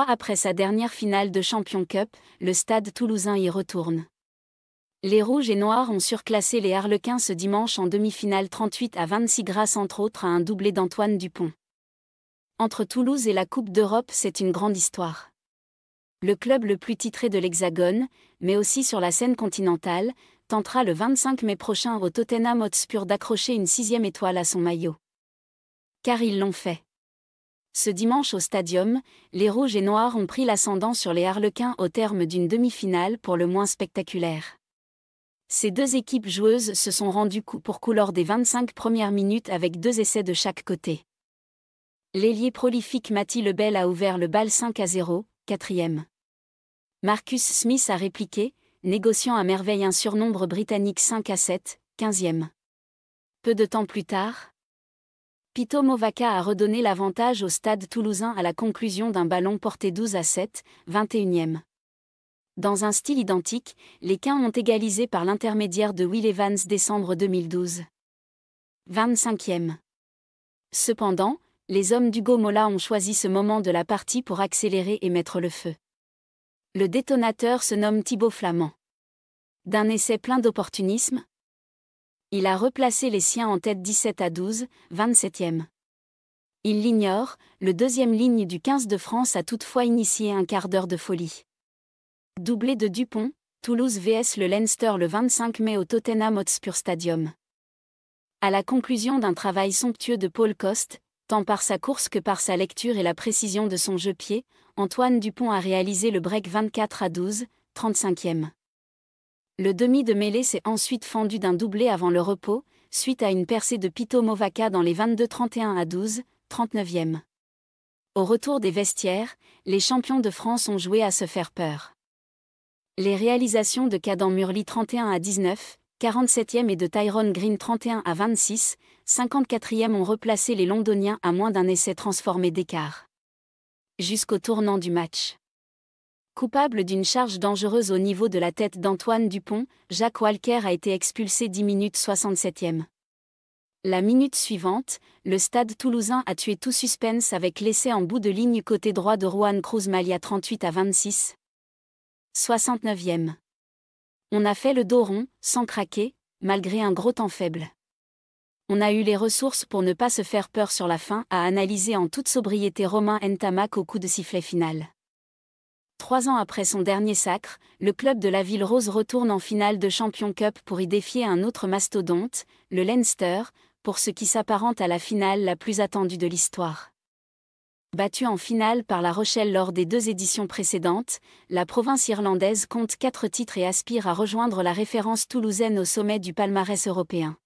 après sa dernière finale de Champion Cup, le stade toulousain y retourne. Les Rouges et Noirs ont surclassé les Harlequins ce dimanche en demi-finale 38 à 26 grâce entre autres à un doublé d'Antoine Dupont. Entre Toulouse et la Coupe d'Europe, c'est une grande histoire le club le plus titré de l'Hexagone, mais aussi sur la scène continentale, tentera le 25 mai prochain au Tottenham Hotspur d'accrocher une sixième étoile à son maillot. Car ils l'ont fait. Ce dimanche au Stadium, les Rouges et Noirs ont pris l'ascendant sur les Harlequins au terme d'une demi-finale pour le moins spectaculaire. Ces deux équipes joueuses se sont rendues coup pour coup lors des 25 premières minutes avec deux essais de chaque côté. L'ailier prolifique Matty Lebel a ouvert le bal 5 à 0, quatrième. Marcus Smith a répliqué, négociant à merveille un surnombre britannique 5 à 7, 15e. Peu de temps plus tard, Pito Movaca a redonné l'avantage au stade toulousain à la conclusion d'un ballon porté 12 à 7, 21e. Dans un style identique, les Quins ont égalisé par l'intermédiaire de Will Evans décembre 2012. 25e. Cependant, les hommes d'Hugo Mola ont choisi ce moment de la partie pour accélérer et mettre le feu. Le détonateur se nomme Thibaut Flamand. D'un essai plein d'opportunisme, il a replacé les siens en tête 17 à 12, 27e. Il l'ignore, le deuxième ligne du 15 de France a toutefois initié un quart d'heure de folie. Doublé de Dupont, Toulouse vs le Leinster le 25 mai au Tottenham Hotspur Stadium. À la conclusion d'un travail somptueux de Paul Coste, tant par sa course que par sa lecture et la précision de son jeu pied, Antoine Dupont a réalisé le break 24 à 12, 35e. Le demi de mêlée s'est ensuite fendu d'un doublé avant le repos, suite à une percée de Pito Movaca dans les 22-31 à 12, 39e. Au retour des vestiaires, les champions de France ont joué à se faire peur. Les réalisations de Cadan Murli 31 à 19, 47e et de Tyrone Green 31 à 26, 54e ont replacé les Londoniens à moins d'un essai transformé d'écart. Jusqu'au tournant du match. Coupable d'une charge dangereuse au niveau de la tête d'Antoine Dupont, Jacques Walker a été expulsé 10 minutes 67e. La minute suivante, le stade toulousain a tué tout suspense avec l'essai en bout de ligne côté droit de Juan Cruz Malia 38 à 26. 69e. On a fait le dos rond, sans craquer, malgré un gros temps faible. On a eu les ressources pour ne pas se faire peur sur la fin, à analyser en toute sobriété Romain Ntamak au coup de sifflet final. Trois ans après son dernier sacre, le club de la Ville Rose retourne en finale de Champion Cup pour y défier un autre mastodonte, le Leinster, pour ce qui s'apparente à la finale la plus attendue de l'histoire. Battue en finale par La Rochelle lors des deux éditions précédentes, la province irlandaise compte quatre titres et aspire à rejoindre la référence toulousaine au sommet du palmarès européen.